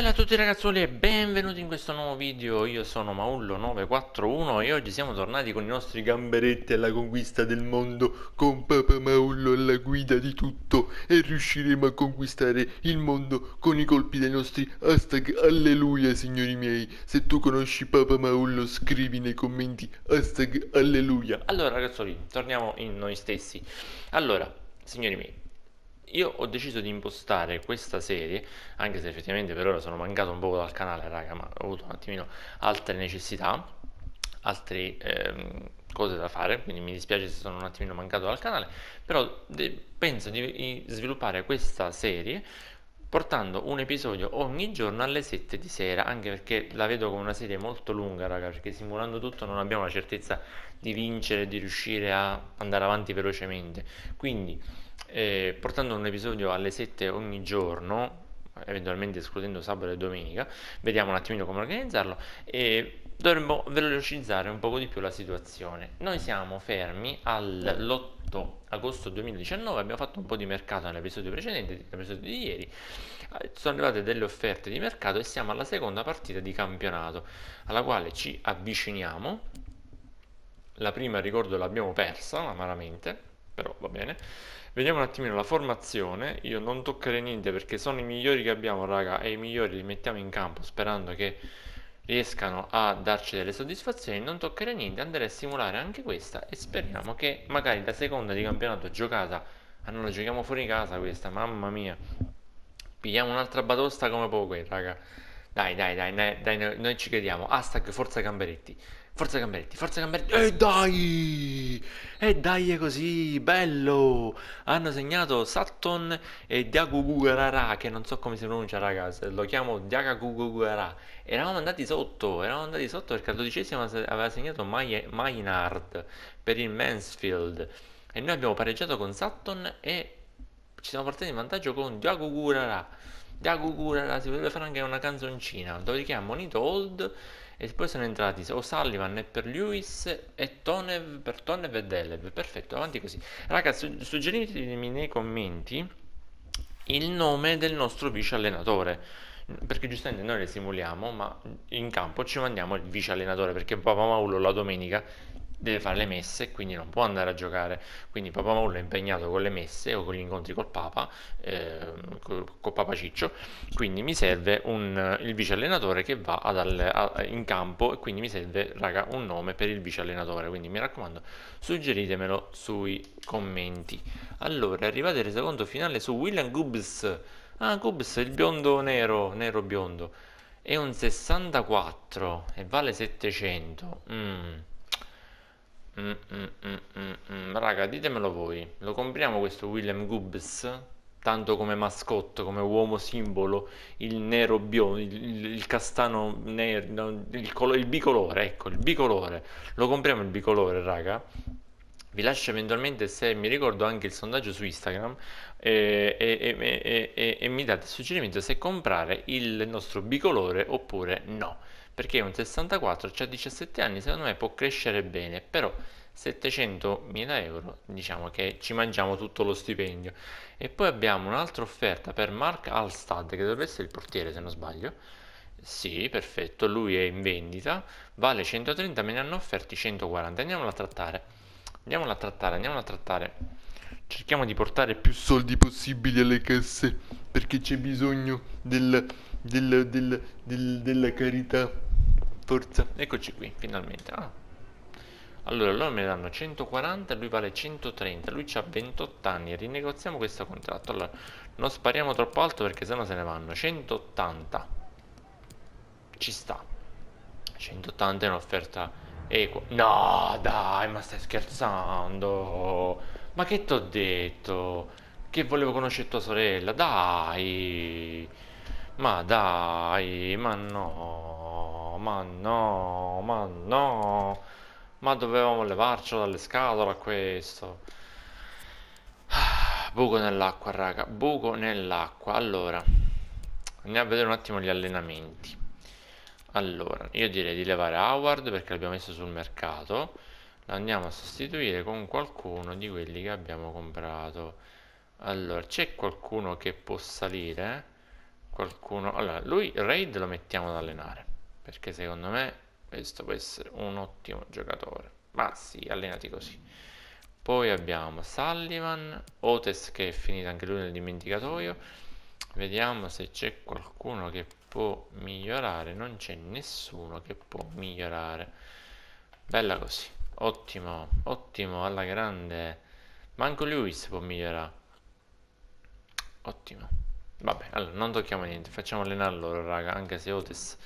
Bella a tutti ragazzuoli e benvenuti in questo nuovo video, io sono Maullo941 e oggi siamo tornati con i nostri gamberetti alla conquista del mondo con Papa Maullo alla guida di tutto e riusciremo a conquistare il mondo con i colpi dei nostri hashtag alleluia signori miei se tu conosci Papa Maullo scrivi nei commenti hashtag alleluia allora ragazzuoli, torniamo in noi stessi allora, signori miei io ho deciso di impostare questa serie, anche se effettivamente per ora sono mancato un po' dal canale, raga, ma ho avuto un attimino altre necessità, altre ehm, cose da fare, quindi mi dispiace se sono un attimino mancato dal canale, però de- penso di, di sviluppare questa serie portando un episodio ogni giorno alle 7 di sera, anche perché la vedo come una serie molto lunga, raga, perché simulando tutto non abbiamo la certezza di vincere, di riuscire a andare avanti velocemente. Quindi eh, portando un episodio alle 7 ogni giorno, eventualmente escludendo sabato e domenica, vediamo un attimino come organizzarlo e dovremmo velocizzare un poco di più la situazione. Noi siamo fermi all'8 agosto 2019, abbiamo fatto un po' di mercato nell'episodio precedente, nell'episodio di ieri, sono arrivate delle offerte di mercato e siamo alla seconda partita di campionato, alla quale ci avviciniamo. La prima, ricordo, l'abbiamo persa amaramente però va bene. Vediamo un attimino la formazione, io non toccherei niente perché sono i migliori che abbiamo raga e i migliori li mettiamo in campo sperando che riescano a darci delle soddisfazioni, non toccherei niente, andrei a simulare anche questa e speriamo che magari la seconda di campionato giocata, ah non la giochiamo fuori casa questa, mamma mia, pigliamo un'altra batosta come poco, eh, raga. Dai, dai, dai, dai, noi ci crediamo. Hashtag Forza Gamberetti. Forza Gamberetti, forza Gamberetti. E dai! E dai è così, bello! Hanno segnato Sutton e Diagugugarara, che non so come si pronuncia ragazzi, lo chiamo Diagugugarara. Eravamo andati sotto, eravamo andati sotto perché al dodicesimo aveva segnato Maynard per il Mansfield. E noi abbiamo pareggiato con Sutton e ci siamo portati in vantaggio con Diagugugarara. Diagugugarara si potrebbe fare anche una canzoncina, dopodiché ha monito Old e poi sono entrati O'Sullivan per Lewis e Tonev per Tonev e Delev perfetto avanti così ragazzi suggeritemi nei commenti il nome del nostro vice allenatore perché giustamente noi le simuliamo, ma in campo ci mandiamo il vice allenatore perché Papa Maulo la domenica deve fare le messe e quindi non può andare a giocare. Quindi Papa Maullo è impegnato con le messe o con gli incontri col Papa, eh, con, Papa Ciccio. Quindi mi serve un, il vice allenatore che va ad alle, a, in campo e quindi mi serve, raga, un nome per il vice allenatore. Quindi mi raccomando, suggeritemelo sui commenti. Allora, arrivate al secondo finale su William Gubbs. Ah, Gubbs, il biondo nero, nero biondo. È un 64 e vale 700. Mm. Mm mm, mm, mm, mm, Raga, ditemelo voi. Lo compriamo questo William Goobs? Tanto come mascotte, come uomo simbolo, il nero biondo, il, il, castano nero, il, colo- il bicolore, ecco, il bicolore. Lo compriamo il bicolore, raga? Vi lascio eventualmente, se mi ricordo, anche il sondaggio su Instagram e, e, e, e mi date il suggerimento se comprare il nostro bicolore oppure no perché un 64 ha cioè 17 anni secondo me può crescere bene però 700.000 euro diciamo che ci mangiamo tutto lo stipendio e poi abbiamo un'altra offerta per Mark Alstad che dovrebbe essere il portiere se non sbaglio sì perfetto lui è in vendita vale 130 me ne hanno offerti 140 andiamola a trattare andiamola a trattare andiamola a trattare cerchiamo di portare più soldi possibili alle casse perché c'è bisogno del, del, del, della carità Spurt. Eccoci qui, finalmente. Ah. Allora, loro me danno 140, lui vale 130, lui ha 28 anni, rinegoziamo questo contratto. Allora, non spariamo troppo alto perché sennò se ne vanno. 180. Ci sta. 180 è un'offerta equa. No, dai, ma stai scherzando. Ma che t'ho detto? Che volevo conoscere tua sorella, dai. Ma dai, ma no ma no, ma no. Ma dovevamo levarcelo dalle scatole a questo. Ah, buco nell'acqua, raga. Buco nell'acqua. Allora, andiamo a vedere un attimo gli allenamenti. Allora, io direi di levare Howard perché l'abbiamo messo sul mercato. Andiamo a sostituire con qualcuno di quelli che abbiamo comprato. Allora, c'è qualcuno che può salire? Qualcuno... Allora, lui Raid lo mettiamo ad allenare perché secondo me questo può essere un ottimo giocatore. Ma sì, allenati così. Poi abbiamo Sullivan, Otes che è finito anche lui nel dimenticatoio. Vediamo se c'è qualcuno che può migliorare. Non c'è nessuno che può migliorare. Bella così. Ottimo, ottimo, alla grande. Manco Lewis può migliorare. Ottimo. Vabbè, allora non tocchiamo niente. Facciamo allenare loro, raga, anche se Otis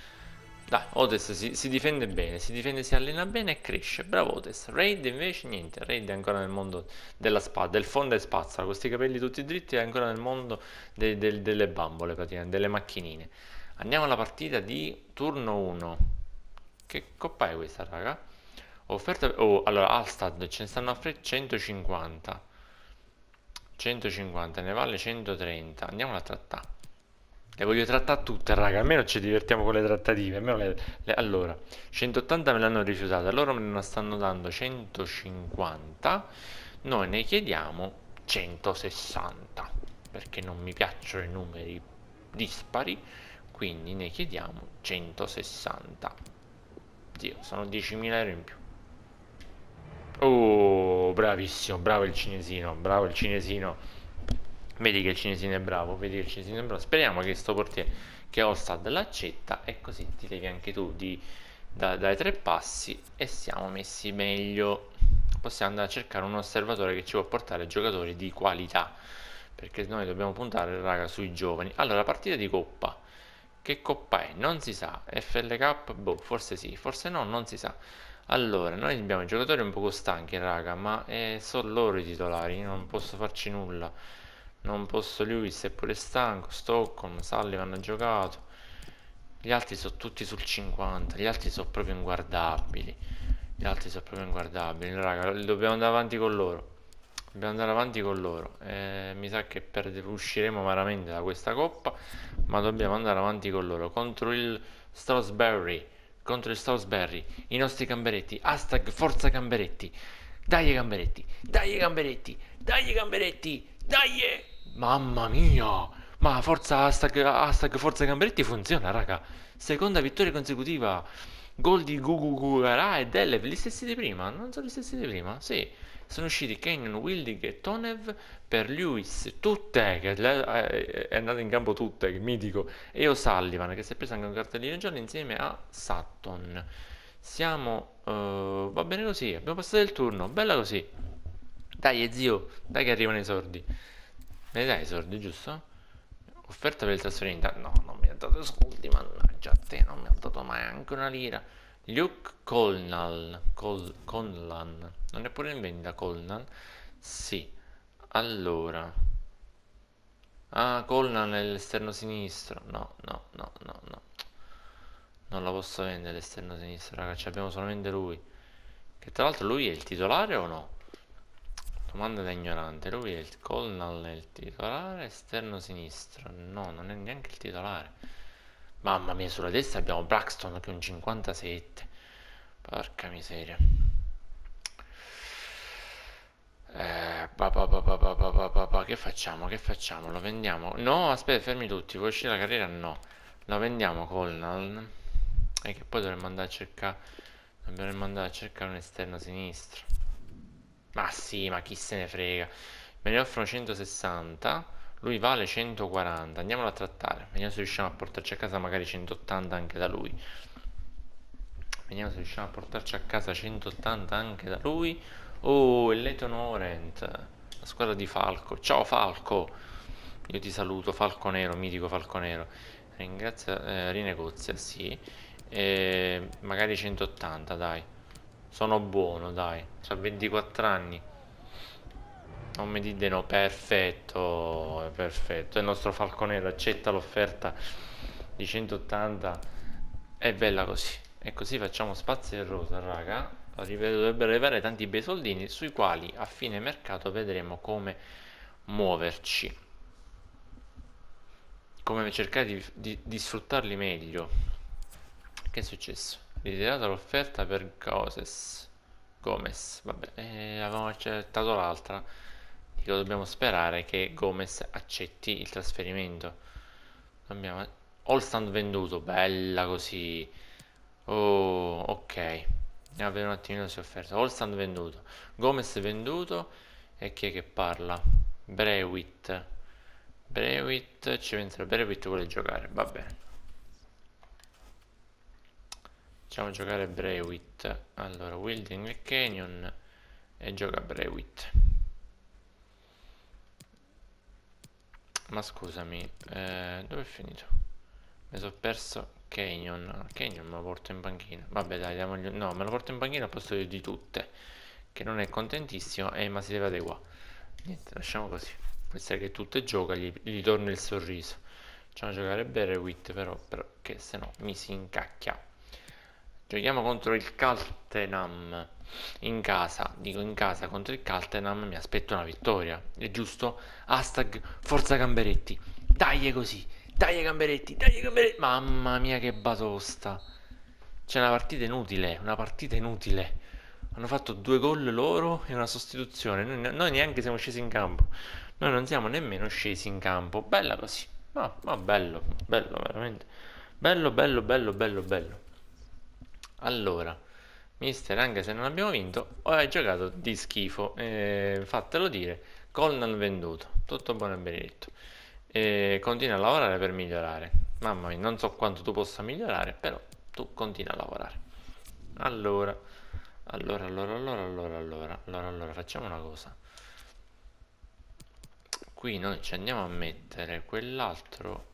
dai, Odes si, si, difende bene, si difende, si allena bene e cresce. Bravo Odes. Raid invece niente, Raid è ancora nel mondo della spada, del fondo e spazza, con questi capelli tutti dritti è ancora nel mondo de, de, delle bambole praticamente, delle macchinine. Andiamo alla partita di turno 1. Che coppa è questa raga? Offerta... Oh, allora, Alstad ce ne stanno a 150. 150, ne vale 130. Andiamo a trattare. Le voglio trattare tutte, raga. Almeno ci divertiamo con le trattative. Le, le, allora, 180 me l'hanno rifiutata, loro me ne stanno dando 150. Noi ne chiediamo 160. Perché non mi piacciono i numeri dispari. Quindi ne chiediamo 160. Dio, sono 10.000 euro in più. Oh, bravissimo, bravo il cinesino, bravo il cinesino. Vedi che il cinesino è bravo, vedi che il cinesino è bravo. Speriamo che sto portiere che Ostad l'accetta e così ti levi anche tu di, da, dai tre passi e siamo messi meglio. Possiamo andare a cercare un osservatore che ci può portare giocatori di qualità, perché noi dobbiamo puntare, raga, sui giovani. Allora, partita di coppa. Che coppa è? Non si sa. FLK? Boh, forse sì, forse no, non si sa. Allora, noi abbiamo i giocatori un poco stanchi, raga, ma eh, sono loro i titolari, io non posso farci nulla non posso Lewis è pure stanco Stockholm, Sullivan ha giocato gli altri sono tutti sul 50 gli altri sono proprio inguardabili gli altri sono proprio inguardabili raga dobbiamo andare avanti con loro dobbiamo andare avanti con loro eh, mi sa che perde, usciremo veramente da questa coppa ma dobbiamo andare avanti con loro contro il Strawsberry contro il Strawsberry i nostri gamberetti hashtag forza gamberetti dai gamberetti dai gamberetti dai gamberetti dai gamberetti dai Mamma mia! Ma forza hashtag, hashtag Forza Gamberetti funziona, raga. Seconda vittoria consecutiva. Gol di Gugu Gugara e Delev, gli stessi di prima. Non sono gli stessi di prima? Sì. Sono usciti Kenyon, Wilding e Tonev per Lewis, tutte, che è andato in campo tutte, mitico, e O'Sullivan, che si è preso anche un cartellino giallo insieme a Sutton. Siamo... Uh, va bene così, abbiamo passato il turno, bella così. Dai zio, dai che arrivano i sordi. Verità esordi, giusto? Offerta per il trasferimento. No, non mi ha dato soldi, mannaggia a te, non mi ha dato mai anche una lira. Luke Colnal, Col, Conlan, non è pure in vendita Colnan? Sì, allora. Ah, Colnan è l'esterno sinistro. No, no, no, no, no. Non la posso vendere l'esterno sinistro, ragazzi. Abbiamo solamente lui. Che tra l'altro lui è il titolare o no? Domanda da ignorante, lui è il Colnall, è il titolare, esterno sinistro, no, non è neanche il titolare. Mamma mia, sulla destra abbiamo Braxton che è un 57. Porca miseria. Eh, che facciamo? Che facciamo? Lo vendiamo? No, aspetta, fermi tutti. Vuoi uscire la carriera? No. Lo vendiamo Colnall. E che poi dovremmo andare a cercare. Dovremmo andare a cercare un esterno sinistro sì, ma chi se ne frega. Me ne offrono 160, lui vale 140, andiamolo a trattare. Vediamo se riusciamo a portarci a casa magari 180 anche da lui. Vediamo se riusciamo a portarci a casa 180 anche da lui. Oh, il Leighton Orent, la squadra di Falco. Ciao Falco! Io ti saluto, Falco Nero, mitico Falco Nero. Ringrazia, eh, rinegozia, sì. Eh, magari 180, dai. Sono buono, dai. Ho 24 anni. Non mi dite no, perfetto, perfetto. Il nostro falconiere accetta l'offerta di 180. È bella così. E così facciamo spazio e rosa, raga. Ripeto, dovrebbero arrivare tanti bei soldini sui quali a fine mercato vedremo come muoverci. Come cercare di, di, di sfruttarli meglio. Che è successo? Ritirata l'offerta per Goses. Gomez, vabbè, eh, avevamo accettato l'altra. Dico, dobbiamo sperare che Gomez accetti il trasferimento. All Allstand venduto, bella così. Oh, ok. Andiamo a vedere un attimino se è offerto. Allstand venduto. Gomez venduto. E chi è che parla? Brewit. Brewit, ci entra Brewit vuole giocare, va bene. Facciamo giocare Brewit. Allora, Wilding e Canyon e gioca Brewit. Ma scusami, eh, dove è finito? Mi sono perso Canyon. Canyon me lo porto in panchina. Vabbè dai, damogli... No, me lo porto in panchina al posto di tutte. Che non è contentissimo, eh, ma si deve adeguare. Niente, lasciamo così. Può essere che tutte gioca, gli, gli torna il sorriso. Facciamo giocare bene Wit però, che se no mi si incacchia. Giochiamo contro il Caltenam in casa, dico in casa contro il Caltenam mi aspetto una vittoria, è giusto? Hashtag Forza Gamberetti, dai così, dai Gamberetti, dai Gamberetti, mamma mia che batosta, c'è una partita inutile, una partita inutile, hanno fatto due gol loro e una sostituzione, noi, noi neanche siamo scesi in campo, noi non siamo nemmeno scesi in campo, bella così, ma, ma bello, bello veramente, bello bello bello bello bello. Allora, mister, anche se non abbiamo vinto, ho giocato di schifo, eh, fatelo dire, gol non venduto, tutto buono e benedetto. Eh, continua a lavorare per migliorare. Mamma mia, non so quanto tu possa migliorare, però tu continua a lavorare. Allora, allora, allora, allora, allora, allora, allora, allora, facciamo una cosa. Qui noi ci andiamo a mettere quell'altro,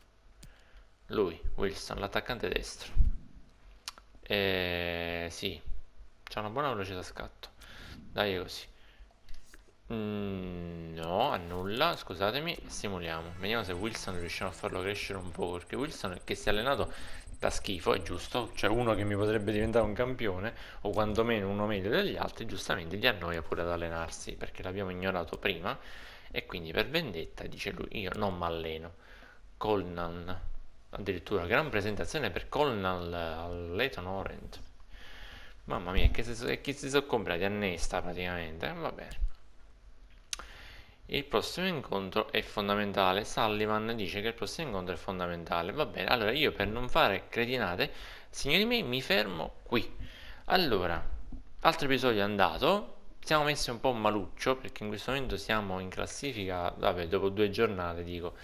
lui, Wilson, l'attaccante destro. Eh, sì, C'ha una buona velocità scatto. Dai così. Mm, no, nulla scusatemi, simuliamo. Vediamo se Wilson riusciamo a farlo crescere un po', perché Wilson che si è allenato da schifo, è giusto, cioè uno che mi potrebbe diventare un campione, o quantomeno uno meglio degli altri, giustamente gli annoia pure ad allenarsi, perché l'abbiamo ignorato prima, e quindi per vendetta dice lui, io non mi alleno. Colnan, addirittura gran presentazione per Colin al, al eh, Leighton Orient. Mamma mia, che, se, che si sono comprati a Nesta praticamente. Eh, va bene. Il prossimo incontro è fondamentale. Sullivan dice che il prossimo incontro è fondamentale. Va bene, allora io per non fare cretinate, signori miei, mi fermo qui. Allora, altro episodio è andato. Siamo messi un po' maluccio perché in questo momento siamo in classifica. Vabbè, dopo due giornate dico.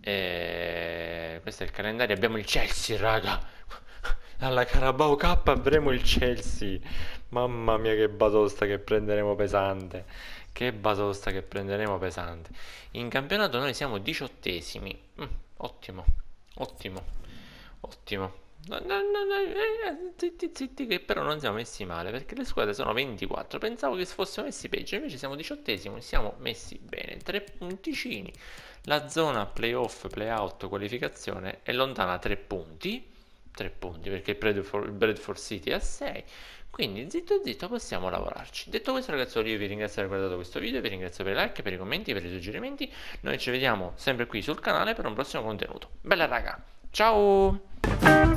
Eh, questo è il calendario. Abbiamo il Chelsea, raga. Alla Carabao K avremo il Chelsea. Mamma mia che batosta che prenderemo pesante. Che batosta che prenderemo pesante. In campionato noi siamo diciottesimi. Mm, ottimo, ottimo, ottimo. No, no, no, eh, eh, zitti, zitti, che però non siamo messi male perché le squadre sono 24. Pensavo che fossimo messi peggio, invece siamo diciottesimo e siamo messi bene. Tre punticini. La zona playoff, playout, qualificazione è lontana a tre punti. Tre punti perché il Bradford, Bradford City è a 6. Quindi zitto zitto possiamo lavorarci. Detto questo ragazzi, io vi ringrazio per aver guardato questo video, vi ringrazio per i like, per i commenti, per i suggerimenti. Noi ci vediamo sempre qui sul canale per un prossimo contenuto. Bella raga, ciao!